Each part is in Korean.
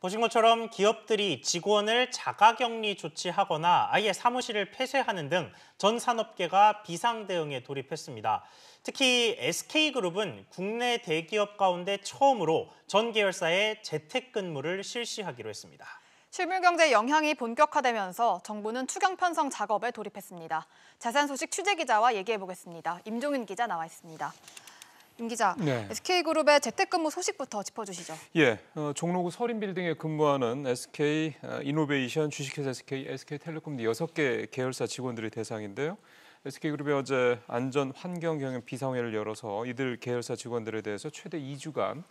보신 것처럼 기업들이 직원을 자가격리 조치하거나 아예 사무실을 폐쇄하는 등 전 산업계가 비상대응에 돌입했습니다. 특히 SK그룹은 국내 대기업 가운데 처음으로 전 계열사의 재택근무를 실시하기로 했습니다. 실물경제 영향이 본격화되면서 정부는 추경 편성 작업에 돌입했습니다. 자산 소식 취재 기자와 얘기해 보겠습니다. 임종윤 기자 나와 있습니다. 임 기자, 네. SK그룹의 재택근무 소식부터 짚어주시죠. 예, 어, 종로구 서린빌딩에 근무하는 SK 어, 이노베이션 주식회사 SK, SK텔레콤 6개 계열사 직원들이 대상인데요. SK그룹이 어제 안전 환경 경영 비상회를 열어서 이들 계열사 직원들에 대해서 최대 2주간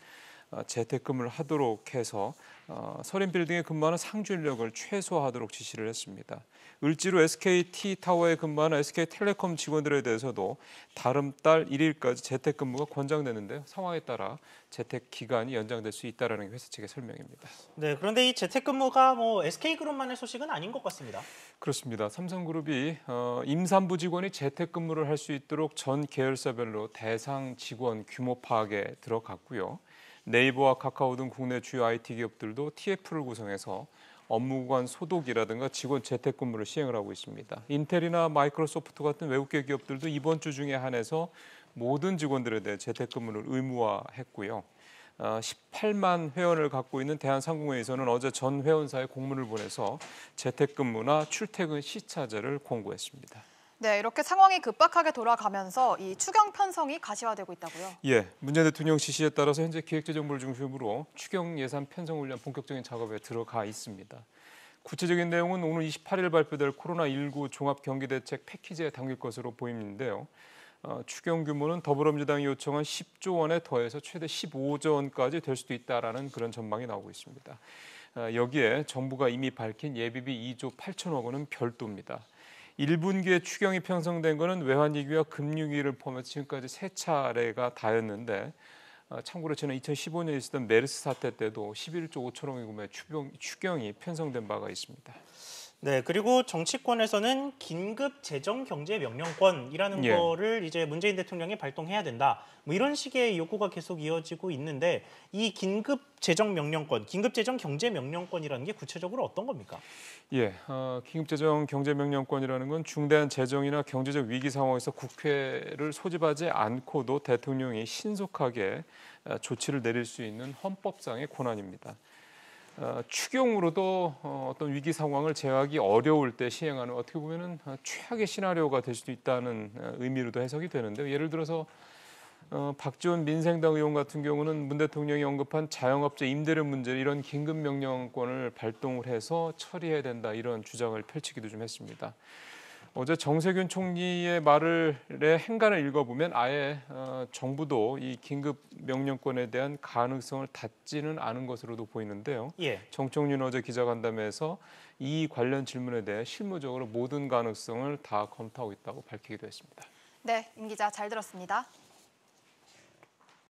어, 재택근무를 하도록 해서 어, 서린빌딩에 근무하는 상주인력을 최소화하도록 지시를 했습니다. 을지로 SKT타워에 근무하는 SK텔레콤 직원들에 대해서도 다음 달 1일까지 재택근무가 권장되는데 상황에 따라 재택기간이 연장될 수 있다는 게 회사 측의 설명입니다. 네, 그런데 이 재택근무가 뭐 SK그룹만의 소식은 아닌 것 같습니다. 그렇습니다. 삼성그룹이 어, 임산부 직원이 재택근무를 할 수 있도록 전 계열사별로 대상 직원 규모 파악에 들어갔고요. 네이버와 카카오 등 국내 주요 IT 기업들도 TF를 구성해서 업무 구간 소독이라든가 직원 재택근무를 시행을 하고 있습니다. 인텔이나 마이크로소프트 같은 외국계 기업들도 이번 주 중에 한해서 모든 직원들에 대해 재택근무를 의무화했고요. 18만 어, 회원을 갖고 있는 대한상공회의소는 어제 전 회원사에 공문을 보내서 재택근무나 출퇴근 시차제를 공고했습니다. 네, 이렇게 상황이 급박하게 돌아가면서 이 추경 편성이 가시화되고 있다고요. 예, 문재인 대통령 지시에 따라서 현재 기획재정부를 중심으로 추경 예산 편성을 위 본격적인 작업에 들어가 있습니다. 구체적인 내용은 오늘 28일 발표될 코로나19 종합경기대책 패키지에 담길 것으로 보이는데요. 어, 추경 규모는 더불어민주당이 요청한 10조 원에 더해서 최대 15조 원까지 될 수도 있다라는 그런 전망이 나오고 있습니다. 어, 여기에 정부가 이미 밝힌 예비비 2조 8천억 원은 별도입니다. 1분기에 추경이 편성된 거는 외환위기와 금융위기를 포함해서 지금까지 세 차례가 다였는데 어, 참고로 지난 2015년에 있었던 메르스 사태 때도 11조 5천억 원의 규모의 추경이 편성된 바가 있습니다. 네, 그리고 정치권에서는 긴급 재정 경제 명령권이라는 예. 거를 이제 문재인 대통령이 발동해야 된다. 뭐 이런 식의 요구가 계속 이어지고 있는데 이 긴급 재정 명령권, 긴급 재정 경제 명령권이라는 게 구체적으로 어떤 겁니까? 예, 어, 긴급 재정 경제 명령권이라는 건 중대한 재정이나 경제적 위기 상황에서 국회를 소집하지 않고도 대통령이 신속하게 어, 조치를 내릴 수 있는 헌법상의 권한입니다. 어, 추경으로도 어, 어떤 위기 상황을 제하기 어려울 때 시행하는 어떻게 보면은 어, 최악의 시나리오가 될 수도 있다는 의미로도 해석이 되는데 예를 들어서 박지원 민생당 의원 같은 경우는 문 대통령이 언급한 자영업자 임대료 문제 이런 긴급 명령권을 발동을 해서 처리해야 된다 이런 주장을 펼치기도 좀 했습니다. 어제 정세균 총리의 말을 행간을 읽어보면 아예 어, 정부도 이 긴급 명령권에 대한 가능성을 닫지는 않은 것으로도 보이는데요. 예. 정총리는 어제 기자간담회에서 이 관련 질문에 대해 실무적으로 모든 가능성을 다 검토하고 있다고 밝히기도 했습니다. 네, 임 기자 잘 들었습니다.